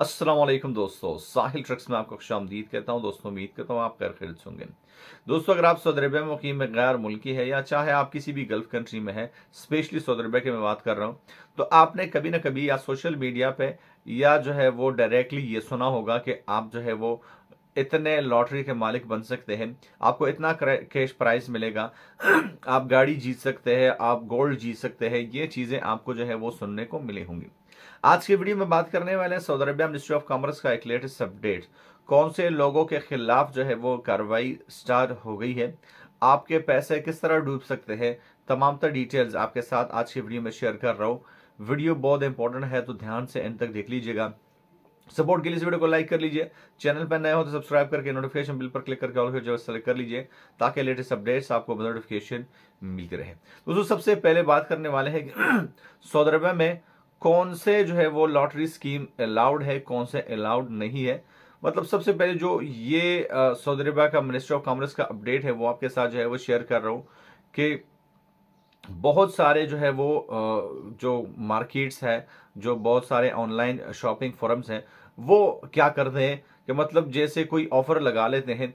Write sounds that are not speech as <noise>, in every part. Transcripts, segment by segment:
असलम दोस्तों साहिल ट्रक्स में आपको खुश आमदीद कहता हूँ दोस्तों उम्मीद करता हूँ आप कर खरीद होंगे दोस्तों अगर आप सऊदी अरबिया में मुकीम में गैर मुल्की है या चाहे आप किसी भी गल्फ कंट्री में है स्पेशली सऊदी अरबिया की मैं बात कर रहा हूँ तो आपने कभी ना कभी या सोशल मीडिया पे या जो है वो डायरेक्टली ये सुना होगा कि आप जो है वो इतने लॉटरी के मालिक बन सकते हैं आपको इतना कैश प्राइस मिलेगा <clears throat> आप गाड़ी जीत सकते हैं आप गोल्ड जीत सकते हैं ये चीजें आपको जो है वो सुनने को मिली होंगी आज की वीडियो में बात करने वाले हैं Saudi Arabia ministry of commerce का एक लेटेस्ट अपडेट कौन से लोगों के खिलाफ जो है वो कार्रवाई स्टार्ट हो गई है आपके पैसे किस तरह डूब सकते हैं तमाम तर डिटेल्स आपके साथ आज की वीडियो में शेयर कर रहा हूँ वीडियो बहुत इंपॉर्टेंट है तो ध्यान से एंड तक देख लीजिएगा सपोर्ट के लिए इस वीडियो को लाइक कर लीजिए चैनल पर नए हो तो सब्सक्राइब करके नोटिफिकेशन बिल पर क्लिक करके ऑल जो सेलेक्ट कर लीजिए ताकि लेटेस्ट अपडेट्स आपको नोटिफिकेशन मिलते रहे दोस्तों सबसे पहले बात करने वाले हैं <clears throat> सऊदी अरबिया में कौन से जो है वो लॉटरी स्कीम अलाउड है कौन से अलाउड नहीं है मतलब सबसे पहले जो ये सऊदी अरबिया का मिनिस्टर ऑफ कॉमर्स का अपडेट है वो आपके साथ जो है वो शेयर कर रहा हूँ कि बहुत सारे जो है वो जो मार्केट्स है जो बहुत सारे ऑनलाइन शॉपिंग फॉरम्स हैं वो क्या करते हैं कि मतलब जैसे कोई ऑफर लगा लेते हैं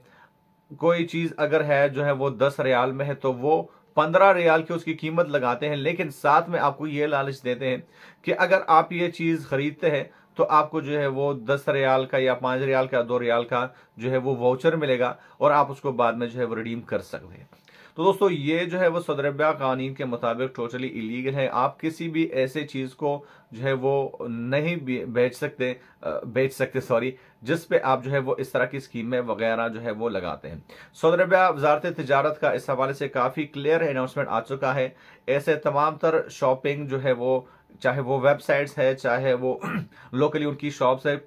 कोई चीज अगर है जो है वो दस रियाल में है तो वो पंद्रह रियाल की उसकी कीमत लगाते हैं लेकिन साथ में आपको ये लालच देते हैं कि अगर आप ये चीज खरीदते हैं तो आपको जो है वो दस रियाल का या पांच रियाल का दो रियाल का जो है वो वाउचर मिलेगा और आप उसको बाद में जो है वो रिडीम कर सकते हैं तो दोस्तों ये जो है वो सदरबा कानून के मुताबिक टोटली इलीगल है आप किसी भी ऐसे चीज़ को जो है वो नहीं बेच सकते बेच सकते सॉरी जिस पे आप जो है वो इस तरह की स्कीमें वगैरह जो है वो लगाते हैं सदरबा वजारत तजारत का इस हवाले से काफ़ी क्लियर अनाउंसमेंट आ चुका है ऐसे तमाम तर शॉपिंग जो है वो चाहे वो वेबसाइट्स है चाहे वो लोकली <clears throat> उनकी शॉप्स है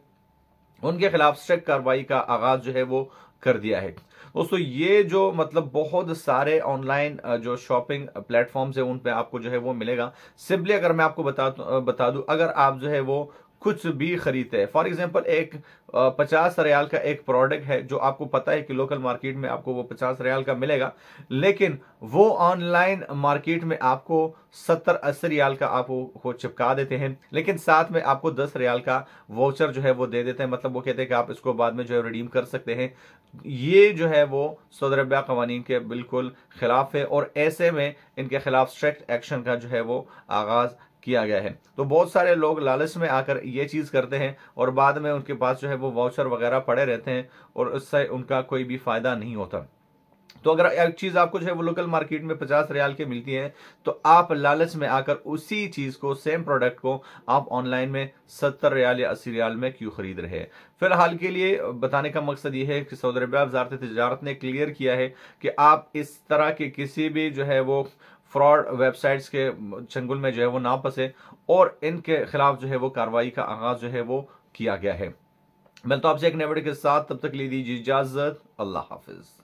उनके खिलाफ स्ट्रिक कार्रवाई का आगाज जो है वो कर दिया है दोस्तों ये जो मतलब बहुत सारे ऑनलाइन जो शॉपिंग प्लेटफॉर्म्स है उन पे आपको जो है वो मिलेगा सिंपली अगर मैं आपको बता बता दूं अगर आप जो है वो कुछ भी खरीदते हैं फॉर एग्जाम्पल एक पचास रियाल का एक प्रोडक्ट है जो आपको पता है कि लोकल मार्केट में आपको वो पचास रियाल का मिलेगा लेकिन वो ऑनलाइन मार्केट में आपको सत्तर अस्सी रियाल का आप वो चिपका देते हैं लेकिन साथ में आपको दस रियाल का वोचर जो है वो दे देते हैं मतलब वो कहते हैं कि आप इसको बाद में जो है रिडीम कर सकते हैं ये जो है वो सऊदी अरबिया कवानी के बिल्कुल खिलाफ है और ऐसे में इनके खिलाफ स्ट्रिक्ट एक्शन का जो है वो आगाज किया गया है तो बहुत सारे लोग लालच में आकर ये चीज़ करते हैं और बाद में उनके पास जो है वो वाउचर वगैरह पड़े रहते हैं और उससे उनका कोई भी फ़ायदा नहीं होता तो अगर एक चीज़ आपको जो है वो लोकल मार्केट में पचास रियाल के मिलती है तो आप लालच में आकर उसी चीज़ को सेम प्रोडक्ट को आप ऑनलाइन में सत्तर रियाल या अस्सी रियाल में क्यों खरीद रहे हैं फिलहाल के लिए बताने का मकसद ये है कि सऊदी अरबिया वजारत तजारत ने क्लियर किया है कि आप इस तरह के किसी भी जो है वो फ्रॉड वेबसाइट्स के चंगुल में जो है वो ना फंसे और इनके खिलाफ जो है वो कार्रवाई का आगाज जो है वो किया गया है मैं तो आपसे एक नए के साथ तब तक ले दीजिए इजाजत अल्लाह हाफिज़